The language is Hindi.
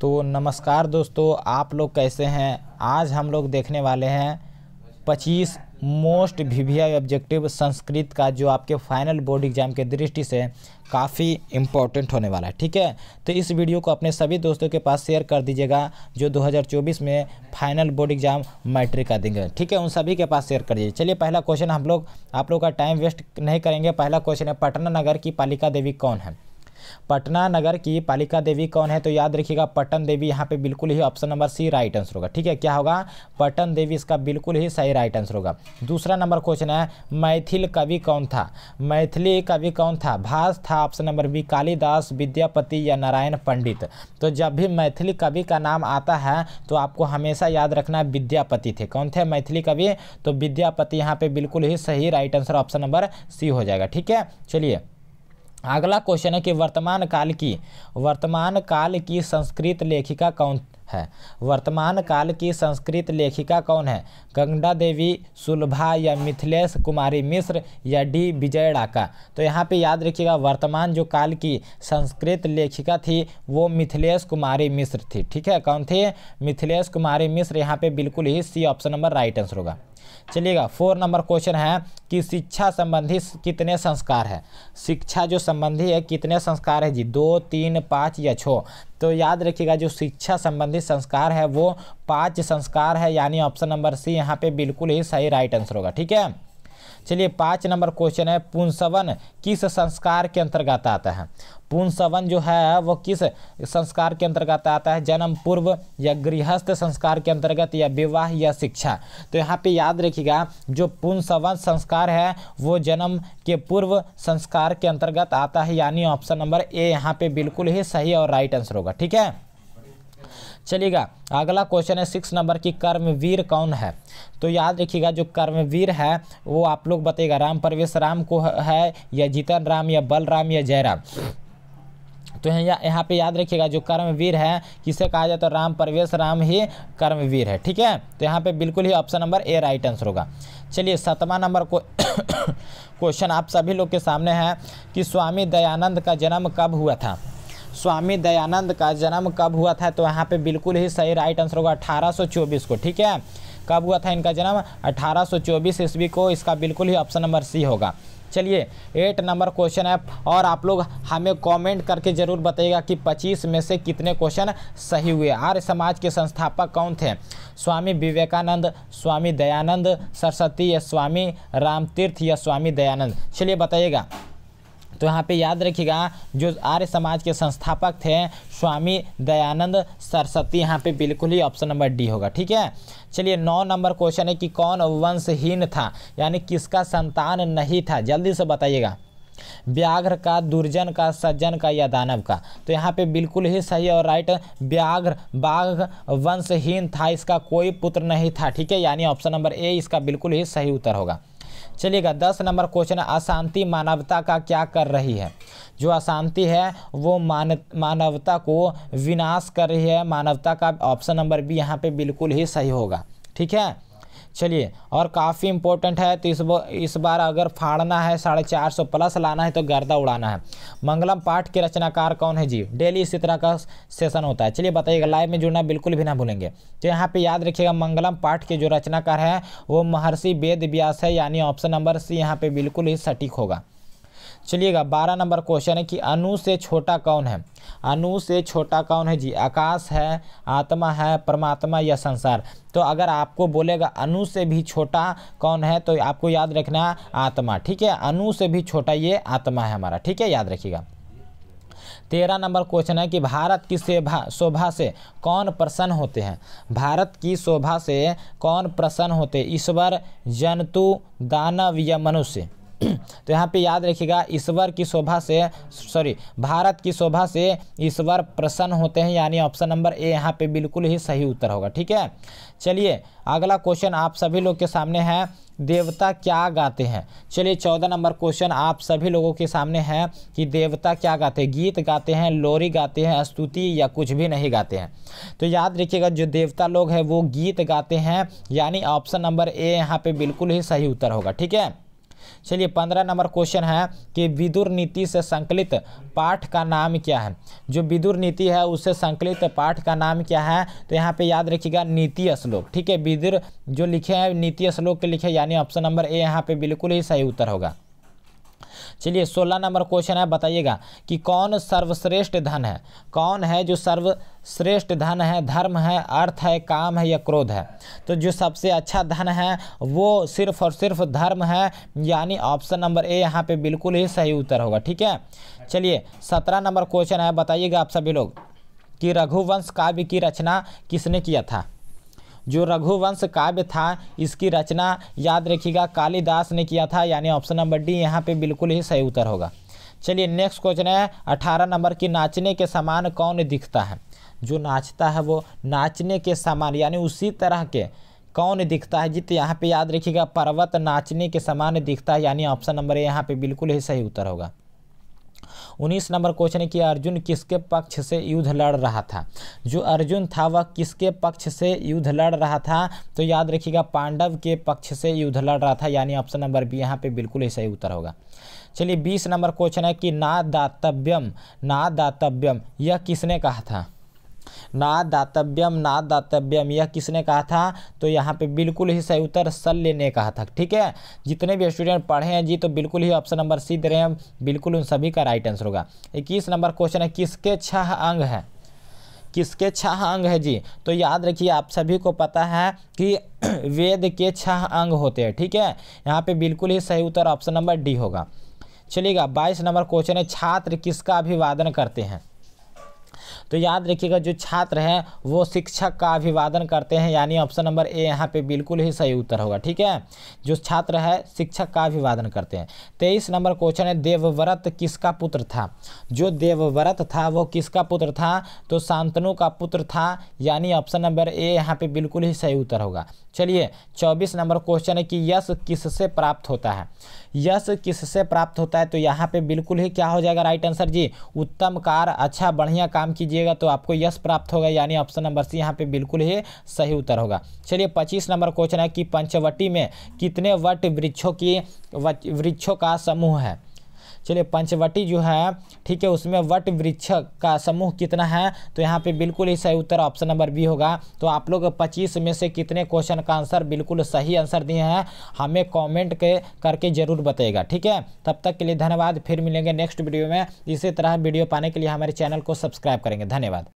तो नमस्कार दोस्तों आप लोग कैसे हैं आज हम लोग देखने वाले हैं 25 most V V I objective Sanskrit का जो आपके फाइनल बोर्ड एग्जाम के दृष्टि से काफ़ी इम्पोर्टेंट होने वाला है ठीक है तो इस वीडियो को अपने सभी दोस्तों के पास शेयर कर दीजिएगा जो 2024 में फाइनल बोर्ड एग्जाम मैट्रिक का देंगे ठीक है उन सभी के पास शेयर कर दीजिए चलिए पहला क्वेश्चन हम लोग आप लोग का टाइम वेस्ट नहीं करेंगे पहला क्वेश्चन है पटना नगर की पालिका देवी कौन है पटना नगर की पालिका देवी कौन है तो याद रखिएगा पटन देवी यहाँ पे बिल्कुल ही option number C right answer होगा ठीक है क्या होगा पटन देवी इसका बिल्कुल ही सही राइट आंसर होगा दूसरा नंबर क्वेश्चन है मैथिल कवि कौन था मैथिली कवि कौन था भास था option number B Kalidas Vidyapati या नारायण पंडित तो जब भी मैथिली कवि का नाम आता है तो आपको हमेशा याद रखना है विद्यापति थे कौन थे मैथिली कवि तो विद्यापति यहाँ पे बिल्कुल ही सही right answer option number C हो जाएगा ठीक है चलिए अगला क्वेश्चन है कि वर्तमान काल की वर्तमान काल की संस्कृत लेखिका कौन है वर्तमान काल की संस्कृत लेखिका कौन है गंगा देवी सुलभा या मिथिलेश कुमारी मिश्र या डी विजय डाका तो यहाँ पे याद रखिएगा वर्तमान जो काल की संस्कृत लेखिका थी वो मिथिलेश कुमारी मिश्र थी ठीक है कौन थी मिथिलेश कुमारी मिश्र यहाँ पे बिल्कुल ही C option number right answer होगा चलिएगा फोर नंबर क्वेश्चन है कि शिक्षा संबंधी कितने संस्कार है शिक्षा जो संबंधी है कितने संस्कार है जी दो तीन पाँच या छः तो याद रखिएगा जो शिक्षा संबंधी संस्कार है वो पाँच संस्कार है यानी ऑप्शन नंबर सी यहाँ पे बिल्कुल ही सही राइट आंसर होगा ठीक है चलिए पाँच नंबर क्वेश्चन है पुंसवन किस संस्कार के अंतर्गत आता है पुंसवन जो है वो किस संस्कार के अंतर्गत आता है जन्म पूर्व या गृहस्थ संस्कार के अंतर्गत या विवाह या शिक्षा तो यहाँ पे याद रखिएगा जो पुंसवन संस्कार है वो जन्म के पूर्व संस्कार के अंतर्गत आता है यानी ऑप्शन नंबर ए यहाँ पे बिल्कुल ही सही और राइट आंसर होगा ठीक है चलिएगा अगला क्वेश्चन है सिक्स नंबर की कर्मवीर कौन है तो याद रखिएगा जो कर्मवीर है वो आप लोग बताइएगा राम परवेश राम को है या जीतन राम या बलराम या जयराम तो यहाँ यहाँ पे याद रखिएगा जो कर्मवीर है किसे कहा जाए तो राम परवेश राम ही कर्मवीर है ठीक है तो यहाँ पे बिल्कुल ही option number A right answer होगा चलिए सतवा नंबर को क्वेश्चन आप सभी लोग के सामने है कि स्वामी दयानंद का जन्म कब हुआ था स्वामी दयानंद का जन्म कब हुआ था तो यहाँ पे बिल्कुल ही सही राइट आंसर होगा 1824 को ठीक है कब हुआ था इनका जन्म 1824 ईस्वी को इसका बिल्कुल ही ऑप्शन नंबर सी होगा चलिए एट नंबर क्वेश्चन है और आप लोग हमें कमेंट करके ज़रूर बताइएगा कि 25 में से कितने क्वेश्चन सही हुए आर्य समाज के संस्थापक कौन थे स्वामी विवेकानंद स्वामी दयानंद सरस्वती या स्वामी रामतीर्थ या स्वामी दयानंद चलिए बताइएगा तो यहाँ पे याद रखिएगा जो आर्य समाज के संस्थापक थे स्वामी दयानंद सरस्वती यहाँ पे बिल्कुल ही ऑप्शन नंबर डी होगा ठीक है चलिए नौ नंबर क्वेश्चन है कि कौन वंशहीन था यानी किसका संतान नहीं था जल्दी से बताइएगा व्याघ्र का दुर्जन का सज्जन का या दानव का तो यहाँ पे बिल्कुल ही सही और राइट व्याघ्र बाघ वंशहीन था इसका कोई पुत्र नहीं था ठीक है यानी ऑप्शन नंबर ए इसका बिल्कुल ही सही उत्तर होगा चलिएगा दस नंबर क्वेश्चन अशांति मानवता का क्या कर रही है जो अशांति है वो मान मानवता को विनाश कर रही है मानवता का ऑप्शन नंबर बी यहाँ पे बिल्कुल ही सही होगा ठीक है चलिए और काफ़ी इंपॉर्टेंट है तो इस इस बार अगर फाड़ना है साढ़े चार सौ प्लस लाना है तो गर्दा उड़ाना है मंगलम पाठ के रचनाकार कौन है जी डेली इसी तरह का सेशन होता है चलिए बताइएगा लाइव में जुड़ना बिल्कुल भी ना भूलेंगे तो यहाँ पे याद रखिएगा मंगलम पाठ के जो रचनाकार है वो महर्षि वेद व्यास है यानी ऑप्शन नंबर सी यहाँ पर बिल्कुल ही सटीक होगा चलिएगा बारह नंबर क्वेश्चन है कि अनु से छोटा कौन है अनु से छोटा कौन है जी आकाश है आत्मा है परमात्मा या संसार तो अगर आपको बोलेगा अनु से भी छोटा कौन है तो आपको याद रखना आत्मा ठीक है अनु से भी छोटा ये आत्मा है हमारा ठीक है याद रखिएगा तेरह नंबर क्वेश्चन है कि भारत की सेभा शोभा से कौन प्रसन्न होते हैं भारत की शोभा से कौन प्रसन्न होते ईश्वर जंतु दानव या मनुष्य तो यहाँ पे याद रखिएगा ईश्वर की शोभा से सॉरी भारत की शोभा से ईश्वर प्रसन्न होते हैं यानी ऑप्शन नंबर ए यहाँ पे बिल्कुल ही सही उत्तर होगा ठीक है चलिए अगला क्वेश्चन आप सभी लोग के सामने है देवता क्या गाते हैं चलिए चौदह नंबर क्वेश्चन आप सभी लोगों के सामने है कि देवता क्या गाते हैं गीत गाते हैं लोरी गाते हैं स्तुति या कुछ भी नहीं गाते हैं तो याद रखिएगा जो देवता लोग हैं वो गीत गाते हैं यानी ऑप्शन नंबर ए यहाँ पे बिल्कुल ही सही उत्तर होगा ठीक है चलिए पंद्रह नंबर क्वेश्चन है कि विदुर नीति से संकलित पाठ का नाम क्या है जो विदुर नीति है उससे संकलित पाठ का नाम क्या है तो यहाँ पे याद रखिएगा नीति श्लोक ठीक है विदुर जो लिखे हैं नीति श्लोक के लिखे यानी ऑप्शन नंबर ए यहाँ पे बिल्कुल ही सही उत्तर होगा चलिए सोलह नंबर क्वेश्चन है बताइएगा कि कौन सर्वश्रेष्ठ धन है कौन है जो सर्वश्रेष्ठ धन है धर्म है अर्थ है काम है या क्रोध है तो जो सबसे अच्छा धन है वो सिर्फ और सिर्फ धर्म है यानी ऑप्शन नंबर ए यहाँ पे बिल्कुल ही सही उत्तर होगा ठीक है चलिए सत्रह नंबर क्वेश्चन है बताइएगा आप सभी लोग कि रघुवंश काव्य की रचना किसने किया था जो रघुवंश काव्य था इसकी रचना याद रखिएगा कालिदास ने किया था यानी ऑप्शन नंबर डी यहाँ पे बिल्कुल ही सही उत्तर होगा चलिए नेक्स्ट क्वेश्चन है अठारह नंबर की नाचने के समान कौन दिखता है जो नाचता है वो नाचने के समान यानी उसी तरह के कौन दिखता है जित यहाँ पे याद रखिएगा पर्वत नाचने के समान दिखता है यानी ऑप्शन नंबर ए यहाँ पे बिल्कुल ही सही उत्तर होगा उन्नीस नंबर क्वेश्चन है कि अर्जुन किसके पक्ष से युद्ध लड़ रहा था जो अर्जुन था वह किसके पक्ष से युद्ध लड़ रहा था तो याद रखिएगा पांडव के पक्ष से युद्ध लड़ रहा था यानी ऑप्शन नंबर बी यहाँ पे बिल्कुल ही सही उत्तर होगा चलिए बीस नंबर क्वेश्चन है कि ना दातव्यम ना दातव्यम यह किसने कहा था ना दातव्यम ना दातव्यम यह किसने कहा था तो यहाँ पे बिल्कुल ही सही उत्तर सल्य ने कहा था ठीक है जितने भी स्टूडेंट पढ़े हैं जी तो बिल्कुल ही ऑप्शन नंबर सी दे रहे हैं बिल्कुल उन सभी का राइट आंसर होगा इक्कीस नंबर क्वेश्चन है किसके छह अंग हैं किसके छह अंग है जी तो याद रखिए आप सभी को पता है कि वेद के छह अंग होते हैं ठीक है यहाँ पे बिल्कुल ही सही उत्तर ऑप्शन नंबर डी होगा चलिएगा बाईस नंबर क्वेश्चन है छात्र किसका अभिवादन करते हैं तो याद रखिएगा जो छात्र हैं वो शिक्षक का अभिवादन करते हैं यानी ऑप्शन नंबर ए यहाँ पे बिल्कुल ही सही उत्तर होगा ठीक है जो छात्र है शिक्षक का अभिवादन करते हैं तेईस नंबर क्वेश्चन है देवव्रत किसका पुत्र था जो देवव्रत था वो किसका पुत्र था तो शांतनु का पुत्र था यानी ऑप्शन नंबर ए यहाँ पे बिल्कुल ही सही उत्तर होगा चलिए चौबीस नंबर क्वेश्चन है कि यश किससे प्राप्त होता है यश किससे प्राप्त होता है तो यहाँ पे बिल्कुल ही क्या हो जाएगा राइट आंसर जी उत्तम कार अच्छा बढ़िया काम कीजिएगा तो आपको यश प्राप्त होगा यानी ऑप्शन नंबर सी यहाँ पे बिल्कुल ही सही उत्तर होगा चलिए पच्चीस नंबर क्वेश्चन है कि पंचवटी में कितने वट वृक्षों की वृक्षों का समूह है चलिए पंचवटी जो है ठीक है उसमें वट वृक्ष का समूह कितना है तो यहाँ पे बिल्कुल ही सही उत्तर ऑप्शन नंबर बी होगा तो आप लोग पच्चीस में से कितने क्वेश्चन का आंसर बिल्कुल सही आंसर दिए हैं हमें कॉमेंट के करके ज़रूर बताएगा ठीक है तब तक के लिए धन्यवाद फिर मिलेंगे नेक्स्ट वीडियो में इसी तरह वीडियो पाने के लिए हमारे चैनल को सब्सक्राइब करेंगे धन्यवाद